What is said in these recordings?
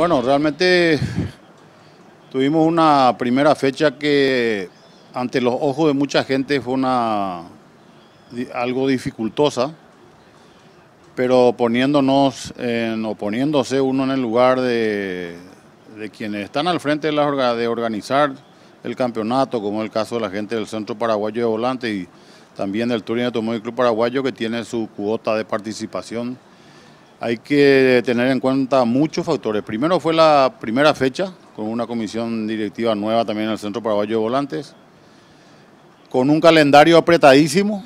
Bueno, realmente tuvimos una primera fecha que ante los ojos de mucha gente fue una algo dificultosa, pero poniéndonos en, o poniéndose uno en el lugar de, quienes están al frente de, organizar el campeonato, como es el caso de la gente del Centro Paraguayo de Volante y también del Turín Automóvil Club Paraguayo que tiene su cuota de participación hay que tener en cuenta muchos factores. Primero fue la primera fecha, con una comisión directiva nueva también en el Centro Paraguayo de Volantes, con un calendario apretadísimo,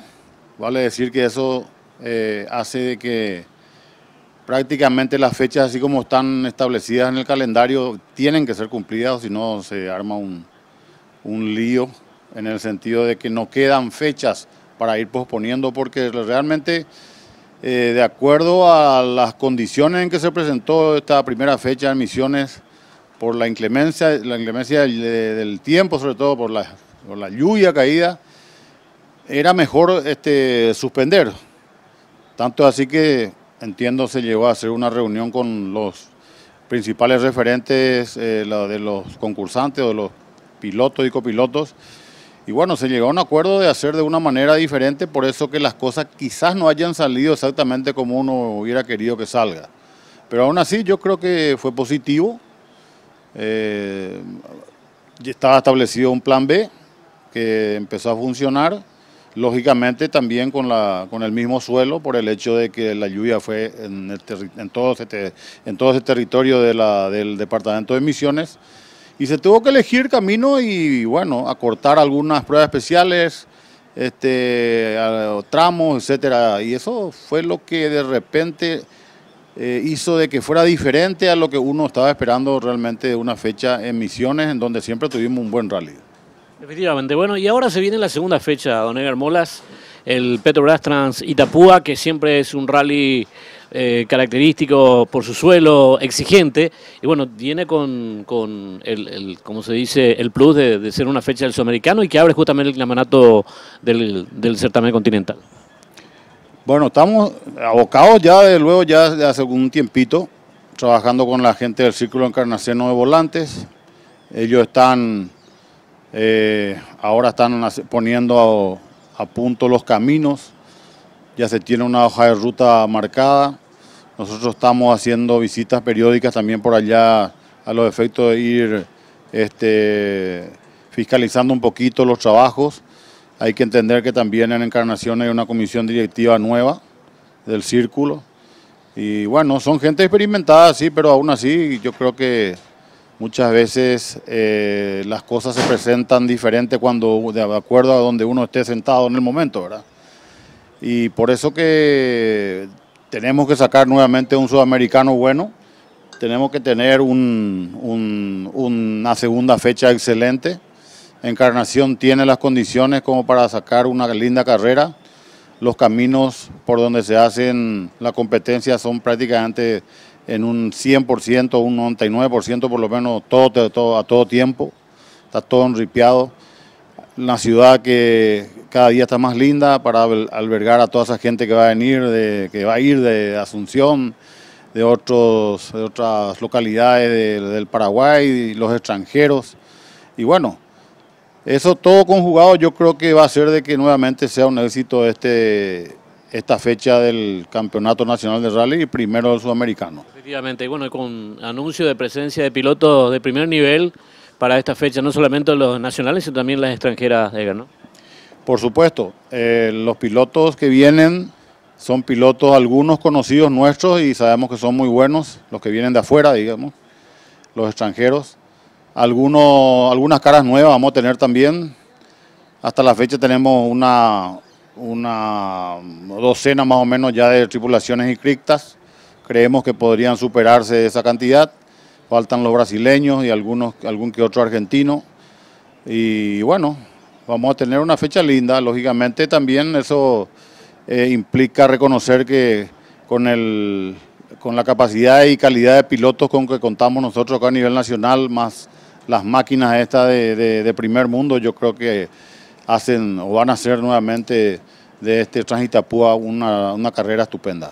vale decir que eso eh, hace de que prácticamente las fechas así como están establecidas en el calendario tienen que ser cumplidas, si no se arma un, un lío en el sentido de que no quedan fechas para ir posponiendo porque realmente eh, de acuerdo a las condiciones en que se presentó esta primera fecha de Misiones, por la inclemencia, la inclemencia del, tiempo, sobre todo por la, lluvia caída, era mejor este, suspender. Tanto así que, entiendo, se llegó a hacer una reunión con los principales referentes eh, de los concursantes o de los pilotos y copilotos y bueno, se llegó a un acuerdo de hacer de una manera diferente, por eso que las cosas quizás no hayan salido exactamente como uno hubiera querido que salga. Pero aún así yo creo que fue positivo. Eh, estaba establecido un plan B que empezó a funcionar, lógicamente también con, la, con el mismo suelo, por el hecho de que la lluvia fue en, todo, ese, territorio del departamento de Misiones y se tuvo que elegir camino y bueno, acortar algunas pruebas especiales, este, tramos, etcétera. Y eso fue lo que de repente eh, hizo de que fuera diferente a lo que uno estaba esperando realmente de una fecha en Misiones, en donde siempre tuvimos un buen rally. Efectivamente, bueno, y ahora se viene la segunda fecha, don Edgar Molas, el Petrobras Trans Itapúa, que siempre es un rally eh, característico por su suelo, exigente, y bueno, viene con, el, como se dice, el plus de, ser una fecha del sudamericano y que abre justamente el campeonato del, certamen continental. Bueno, estamos abocados ya desde luego, ya de hace algún tiempito, trabajando con la gente del Círculo Encarnación de Volantes. Ellos están, eh, ahora están poniendo a punto los caminos, ya se tiene una hoja de ruta marcada nosotros estamos haciendo visitas periódicas también por allá a los efectos de ir este, fiscalizando un poquito los trabajos. Hay que entender que también en Encarnación hay una comisión directiva nueva del círculo. Y bueno, son gente experimentada, sí, pero aún así yo creo que muchas veces eh, las cosas se presentan diferente cuando de acuerdo a donde uno esté sentado en el momento, ¿verdad? Y por eso que tenemos que sacar nuevamente un sudamericano bueno, tenemos que tener una segunda fecha excelente. Encarnación tiene las condiciones como para sacar una linda carrera. Los caminos por donde se hacen la competencia son prácticamente en un 100%, un 99% por lo menos todo, a todo tiempo. Está todo enripiado. la ciudad que, cada día está más linda para albergar a toda esa gente que va a venir, de, que va a ir de Asunción, de, otros, otras localidades del Paraguay, los extranjeros. Y bueno, eso todo conjugado yo creo que va a hacer de que nuevamente sea un éxito este, esta fecha del Campeonato Nacional de Rally y primero del Sudamericano. Efectivamente, y bueno, con anuncio de presencia de pilotos de primer nivel para esta fecha, no solamente los nacionales, sino también las extranjeras, Edgar, ¿no? Por supuesto, eh, los pilotos que vienen son pilotos algunos conocidos nuestros y sabemos que son muy buenos, los que vienen de afuera, digamos, los extranjeros. Algunos, algunas caras nuevas vamos a tener también. Hasta la fecha tenemos una, una docena más o menos ya de tripulaciones inscritas. Creemos que podrían superarse esa cantidad. Faltan los brasileños y algunos, algún que otro argentino. Y bueno, Vamos a tener una fecha linda, lógicamente también eso eh, implica reconocer que con, el, con la capacidad y calidad de pilotos con que contamos nosotros acá a nivel nacional, más las máquinas estas de, primer mundo, yo creo que hacen o van a hacer nuevamente de este Transitapúa una, una carrera estupenda.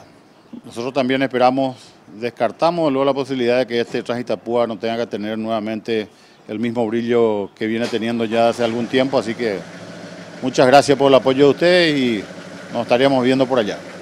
Nosotros también esperamos, descartamos luego la posibilidad de que este Transitapúa no tenga que tener nuevamente el mismo brillo que viene teniendo ya hace algún tiempo, así que muchas gracias por el apoyo de ustedes y nos estaríamos viendo por allá.